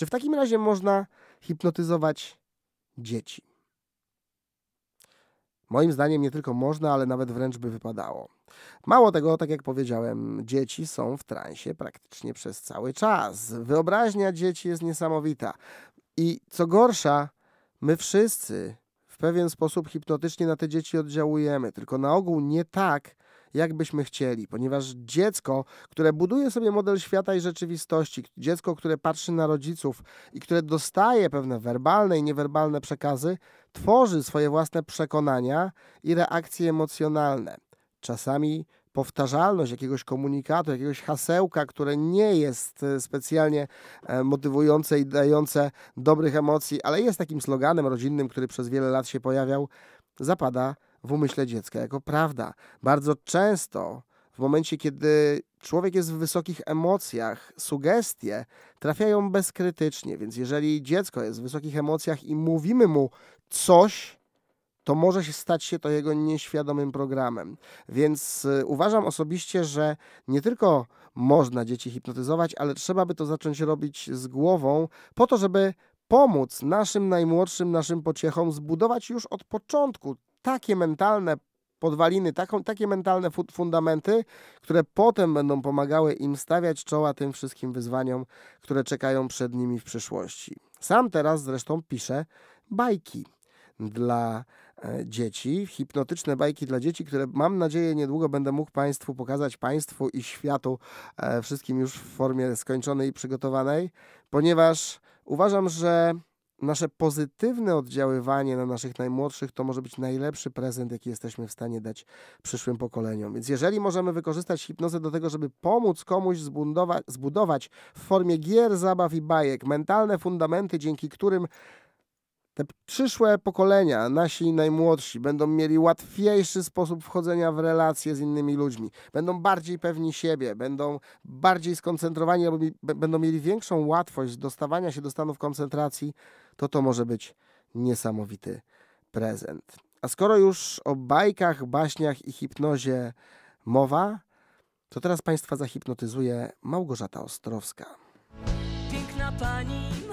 Czy w takim razie można hipnotyzować dzieci? Moim zdaniem nie tylko można, ale nawet wręcz by wypadało. Mało tego, tak jak powiedziałem, dzieci są w transie praktycznie przez cały czas. Wyobraźnia dzieci jest niesamowita. I co gorsza, my wszyscy w pewien sposób hipnotycznie na te dzieci oddziałujemy, tylko na ogół nie tak, jakbyśmy chcieli, ponieważ dziecko, które buduje sobie model świata i rzeczywistości, dziecko, które patrzy na rodziców i które dostaje pewne werbalne i niewerbalne przekazy, tworzy swoje własne przekonania i reakcje emocjonalne. Czasami powtarzalność jakiegoś komunikatu, jakiegoś hasełka, które nie jest e, specjalnie e, motywujące i dające dobrych emocji, ale jest takim sloganem rodzinnym, który przez wiele lat się pojawiał, zapada w umyśle dziecka jako prawda. Bardzo często w momencie, kiedy człowiek jest w wysokich emocjach, sugestie trafiają bezkrytycznie, więc jeżeli dziecko jest w wysokich emocjach i mówimy mu coś, to może się stać się to jego nieświadomym programem. Więc y, uważam osobiście, że nie tylko można dzieci hipnotyzować, ale trzeba by to zacząć robić z głową, po to, żeby pomóc naszym najmłodszym, naszym pociechom zbudować już od początku takie mentalne podwaliny, taką, takie mentalne fundamenty, które potem będą pomagały im stawiać czoła tym wszystkim wyzwaniom, które czekają przed nimi w przyszłości. Sam teraz zresztą piszę bajki dla e, dzieci, hipnotyczne bajki dla dzieci, które mam nadzieję niedługo będę mógł Państwu pokazać, Państwu i światu, e, wszystkim już w formie skończonej i przygotowanej, ponieważ uważam, że nasze pozytywne oddziaływanie na naszych najmłodszych to może być najlepszy prezent, jaki jesteśmy w stanie dać przyszłym pokoleniom. Więc jeżeli możemy wykorzystać hipnozę do tego, żeby pomóc komuś zbudować w formie gier, zabaw i bajek mentalne fundamenty, dzięki którym te przyszłe pokolenia, nasi najmłodsi, będą mieli łatwiejszy sposób wchodzenia w relacje z innymi ludźmi, będą bardziej pewni siebie, będą bardziej skoncentrowani, albo będą mieli większą łatwość dostawania się do stanów koncentracji, to to może być niesamowity prezent. A skoro już o bajkach, baśniach i hipnozie mowa, to teraz Państwa zahipnotyzuje Małgorzata Ostrowska. Piękna pani